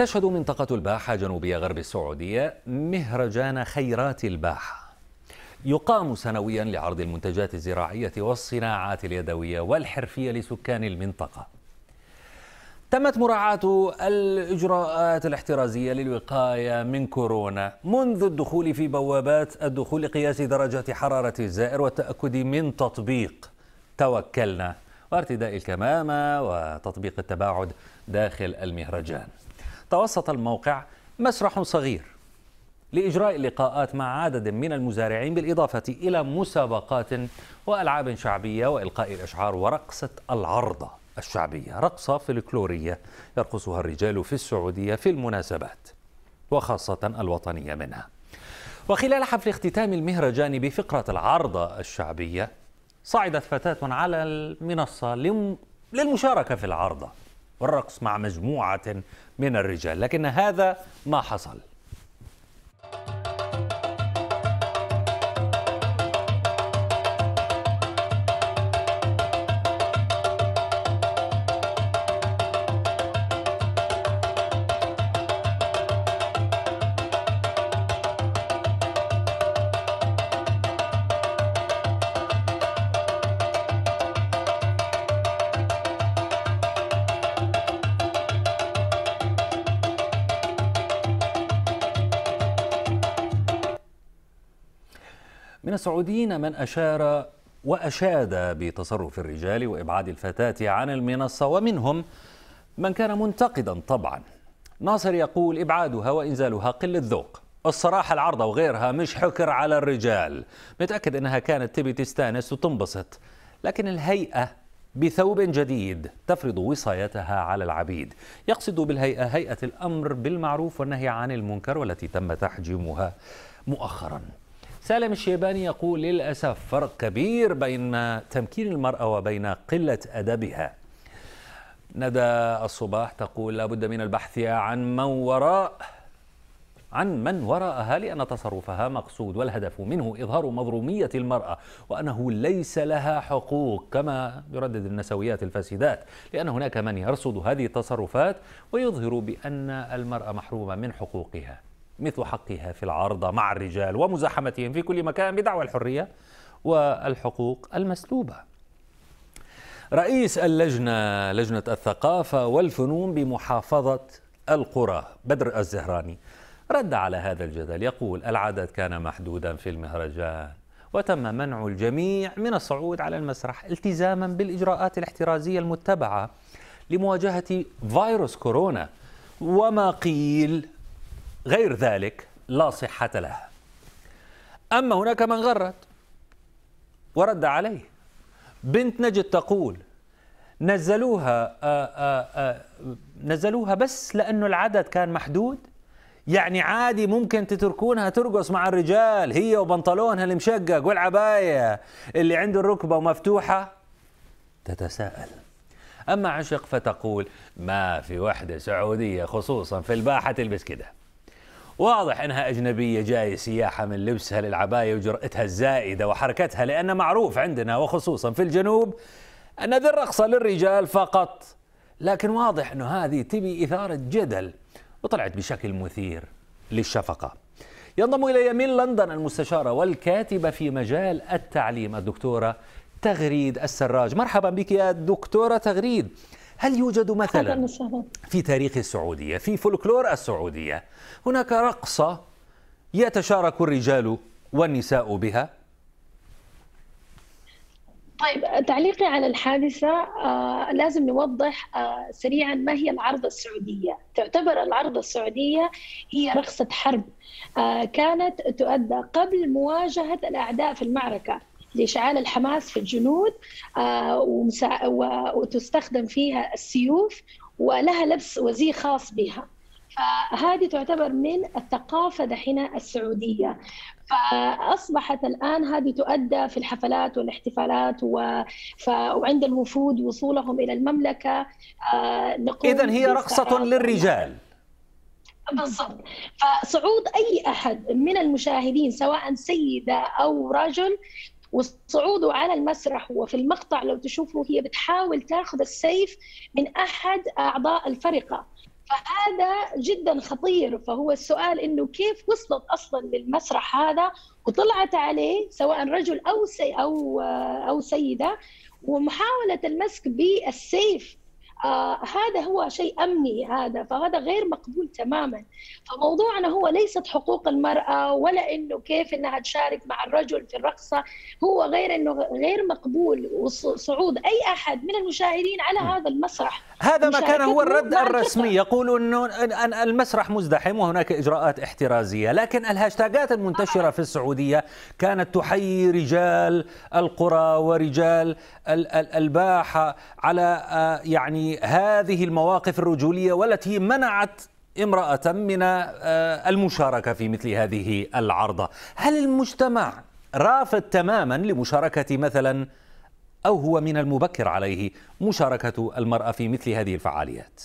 تشهد منطقة الباحة جنوبية غرب السعودية مهرجان خيرات الباحة يقام سنويا لعرض المنتجات الزراعية والصناعات اليدوية والحرفية لسكان المنطقة تمت مراعاة الإجراءات الاحترازية للوقاية من كورونا منذ الدخول في بوابات الدخول لقياس درجة حرارة الزائر والتأكد من تطبيق توكلنا وارتداء الكمامة وتطبيق التباعد داخل المهرجان توسط الموقع مسرح صغير لإجراء لقاءات مع عدد من المزارعين بالإضافة إلى مسابقات وألعاب شعبية وإلقاء الأشعار ورقصة العرضة الشعبية رقصة فلكلورية يرقصها الرجال في السعودية في المناسبات وخاصة الوطنية منها وخلال حفل اختتام المهرجان بفقرة العرضة الشعبية صعدت فتاة على المنصة للمشاركة في العرضة والرقص مع مجموعة من الرجال لكن هذا ما حصل من السعوديين من أشار وأشاد بتصرف الرجال وإبعاد الفتاة عن المنصة ومنهم من كان منتقدا طبعا ناصر يقول إبعادها وإنزالها قلة ذوق الصراحة العرضة وغيرها مش حكر على الرجال متأكد أنها كانت تبي تستانس وتنبسط لكن الهيئة بثوب جديد تفرض وصايتها على العبيد يقصد بالهيئة هيئة الأمر بالمعروف والنهي عن المنكر والتي تم تحجيمها مؤخرا سالم الشيباني يقول للأسف فرق كبير بين تمكين المرأة وبين قلة أدبها ندى الصباح تقول لابد من البحث عن من وراء عن من وراءها لأن تصرفها مقصود والهدف منه إظهار مظلومية المرأة وأنه ليس لها حقوق كما يردد النسويات الفاسدات لأن هناك من يرصد هذه التصرفات ويظهر بأن المرأة محرومة من حقوقها مثل حقها في العارضة مع الرجال ومزاحمتهم في كل مكان بدعوى الحرية والحقوق المسلوبة رئيس اللجنة لجنة الثقافة والفنون بمحافظة القرى بدر الزهراني رد على هذا الجدل يقول العدد كان محدودا في المهرجان وتم منع الجميع من الصعود على المسرح التزاما بالإجراءات الاحترازية المتبعة لمواجهة فيروس كورونا وما قيل غير ذلك لا صحة لها أما هناك من غرد ورد عليه بنت نجد تقول نزلوها آآ آه، آآ آه، آه، نزلوها بس لأنه العدد كان محدود يعني عادي ممكن تتركونها ترقص مع الرجال هي وبنطلونها المشقق والعباية اللي عند الركبة ومفتوحة تتساءل أما عشق فتقول ما في وحدة سعودية خصوصا في الباحة تلبس كده واضح انها اجنبيه جايه سياحه من لبسها للعبايه وجرأتها الزائده وحركتها لان معروف عندنا وخصوصا في الجنوب ان ذي الرقصه للرجال فقط لكن واضح انه هذه تبي اثاره جدل وطلعت بشكل مثير للشفقه. ينضم الى من لندن المستشاره والكاتبه في مجال التعليم الدكتوره تغريد السراج، مرحبا بك يا دكتوره تغريد. هل يوجد مثلا في تاريخ السعودية في فولكلور السعودية هناك رقصة يتشارك الرجال والنساء بها طيب تعليقي على الحادثة آه لازم نوضح آه سريعا ما هي العرضة السعودية تعتبر العرضة السعودية هي رقصة حرب آه كانت تؤدى قبل مواجهة الأعداء في المعركة لإشعال الحماس في الجنود آه، وتستخدم فيها السيوف ولها لبس وزي خاص بها فهذه تعتبر من الثقافة دحين السعودية فأصبحت الآن هذه تؤدى في الحفلات والاحتفالات و... ف... وعند الوفود وصولهم إلى المملكة آه، إذا هي رقصة للرجال بالضبط فصعود اي احد من المشاهدين سواء سيده او رجل وصعوده على المسرح وفي المقطع لو تشوفوا هي بتحاول تاخذ السيف من احد اعضاء الفرقه فهذا جدا خطير فهو السؤال انه كيف وصلت اصلا للمسرح هذا وطلعت عليه سواء رجل او سي او او سيده ومحاوله المسك بالسيف آه هذا هو شيء امني هذا فهذا غير مقبول تماما فموضوعنا هو ليست حقوق المراه ولا انه كيف انها تشارك مع الرجل في الرقصه هو غير انه غير مقبول وصعود اي احد من المشاهدين على هذا المسرح هذا ما كان هو الرد الرسمي يقول انه أن المسرح مزدحم وهناك اجراءات احترازيه لكن الهاشتاجات المنتشره في السعوديه كانت تحيي رجال القرى ورجال الباحه على آه، يعني هذه المواقف الرجوليه والتي منعت امراه من آه، المشاركه في مثل هذه العرضه هل المجتمع رافض تماما لمشاركه مثلا أو هو من المبكر عليه مشاركة المرأة في مثل هذه الفعاليات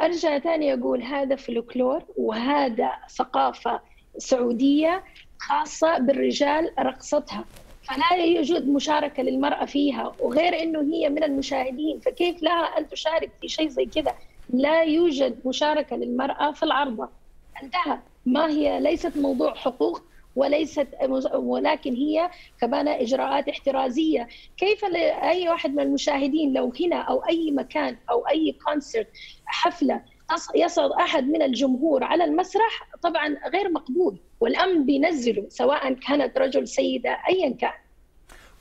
أرجع ثاني أقول هذا فلكلور وهذا ثقافة سعودية خاصة بالرجال رقصتها فلا يوجد مشاركة للمرأة فيها وغير أنه هي من المشاهدين فكيف لها أن تشارك في شيء زي كذا لا يوجد مشاركة للمرأة في العرضة انتهى ما هي ليست موضوع حقوق وليست ولكن هي كمان اجراءات احترازيه كيف اي واحد من المشاهدين لو هنا او اي مكان او اي كونسرت حفله يصعد احد من الجمهور على المسرح طبعا غير مقبول والامن بينزله سواء كانت رجل سيده ايا كان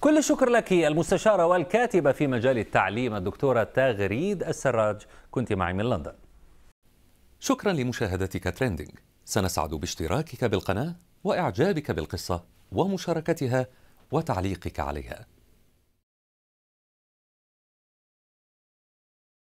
كل الشكر لك المستشارة والكاتبة في مجال التعليم الدكتورة تغريد السراج كنت معي من لندن شكرا لمشاهدتك تريندينج سنسعد باشتراكك بالقناة واعجابك بالقصه ومشاركتها وتعليقك عليها